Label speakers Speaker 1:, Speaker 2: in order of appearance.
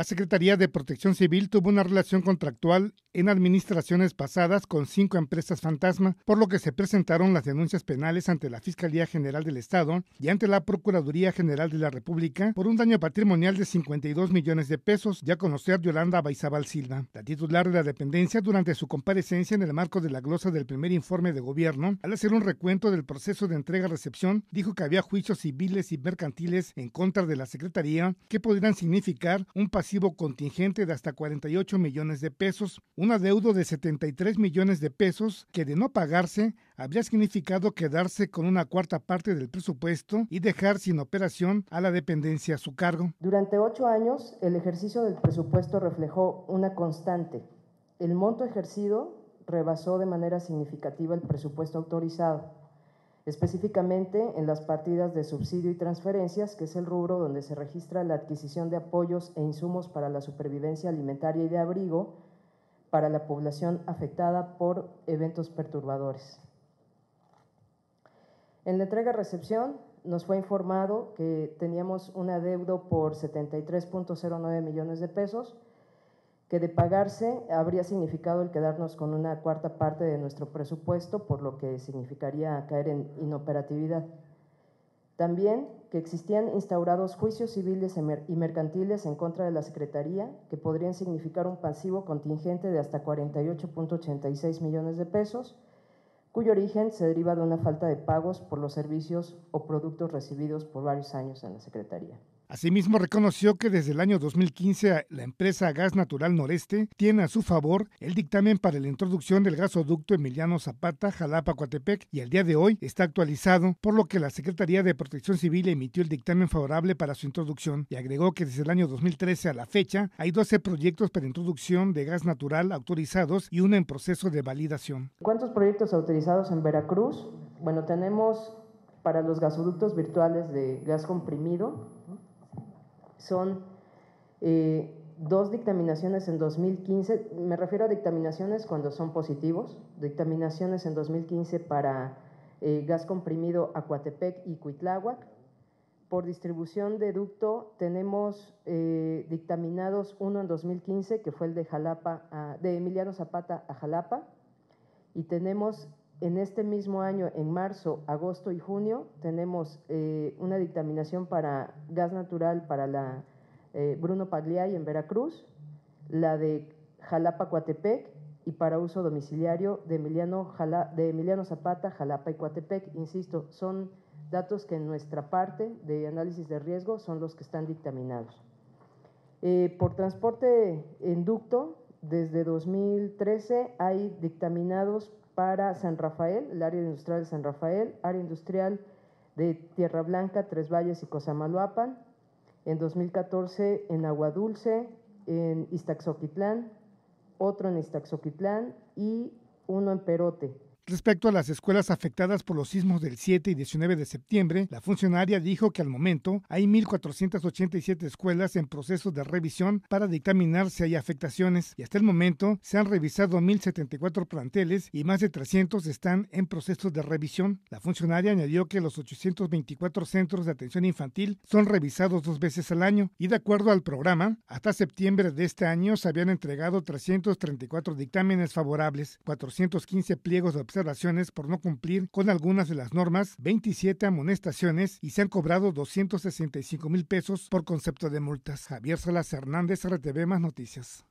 Speaker 1: La Secretaría de Protección Civil tuvo una relación contractual en administraciones pasadas con cinco empresas fantasma, por lo que se presentaron las denuncias penales ante la Fiscalía General del Estado y ante la Procuraduría General de la República por un daño patrimonial de 52 millones de pesos, ya conocer Yolanda Baizabal Silva. La titular de la dependencia, durante su comparecencia en el marco de la glosa del primer informe de gobierno, al hacer un recuento del proceso de entrega-recepción, dijo que había juicios civiles y mercantiles en contra de la Secretaría que podrían significar un paciente contingente de hasta 48 millones de pesos, un adeudo de 73 millones de pesos que de no pagarse habría significado quedarse con una cuarta parte del presupuesto y dejar sin operación a la dependencia a su cargo.
Speaker 2: Durante ocho años, el ejercicio del presupuesto reflejó una constante. El monto ejercido rebasó de manera significativa el presupuesto autorizado específicamente en las partidas de subsidio y transferencias, que es el rubro donde se registra la adquisición de apoyos e insumos para la supervivencia alimentaria y de abrigo para la población afectada por eventos perturbadores. En la entrega-recepción nos fue informado que teníamos un adeudo por 73.09 millones de pesos, que de pagarse habría significado el quedarnos con una cuarta parte de nuestro presupuesto, por lo que significaría caer en inoperatividad. También que existían instaurados juicios civiles y mercantiles en contra de la Secretaría, que podrían significar un pasivo contingente de hasta 48.86 millones de pesos, cuyo origen se deriva de una falta de pagos por los servicios o productos recibidos por varios años en la Secretaría.
Speaker 1: Asimismo, reconoció que desde el año 2015 eh, la empresa Gas Natural Noreste tiene a su favor el dictamen para la introducción del gasoducto Emiliano Zapata, Jalapa, Coatepec, y al día de hoy está actualizado, por lo que la Secretaría de Protección Civil emitió el dictamen favorable para su introducción y agregó que desde el año 2013 a la fecha hay 12 proyectos para introducción de gas natural autorizados y uno en proceso de validación.
Speaker 2: ¿Cuántos proyectos autorizados en Veracruz? Bueno, tenemos para los gasoductos virtuales de gas comprimido, son eh, dos dictaminaciones en 2015, me refiero a dictaminaciones cuando son positivos, dictaminaciones en 2015 para eh, gas comprimido Acuatepec y Cuitláhuac. Por distribución de ducto tenemos eh, dictaminados uno en 2015, que fue el de, Jalapa de Emiliano Zapata a Jalapa, y tenemos en este mismo año, en marzo, agosto y junio, tenemos eh, una dictaminación para gas natural para la eh, Bruno Pagliai en Veracruz, la de Jalapa Coatepec y para uso domiciliario de Emiliano, Zapata, Jalapa y Coatepec. Insisto, son datos que en nuestra parte de análisis de riesgo son los que están dictaminados. Eh, por transporte en ducto, desde 2013 hay dictaminados para San Rafael, el área industrial de San Rafael, área industrial de Tierra Blanca, Tres Valles y Cosamaloapan. En 2014 en Agua Dulce, en Iztaxoquitlán, otro en Iztaxoquitlán y uno en Perote.
Speaker 1: Respecto a las escuelas afectadas por los sismos del 7 y 19 de septiembre, la funcionaria dijo que al momento hay 1.487 escuelas en proceso de revisión para dictaminar si hay afectaciones y hasta el momento se han revisado 1.074 planteles y más de 300 están en proceso de revisión. La funcionaria añadió que los 824 centros de atención infantil son revisados dos veces al año y de acuerdo al programa, hasta septiembre de este año se habían entregado 334 dictámenes favorables, 415 pliegos de observaciones por no cumplir con algunas de las normas, 27 amonestaciones y se han cobrado 265 mil pesos por concepto de multas. Javier Salas Hernández, RTV Más Noticias.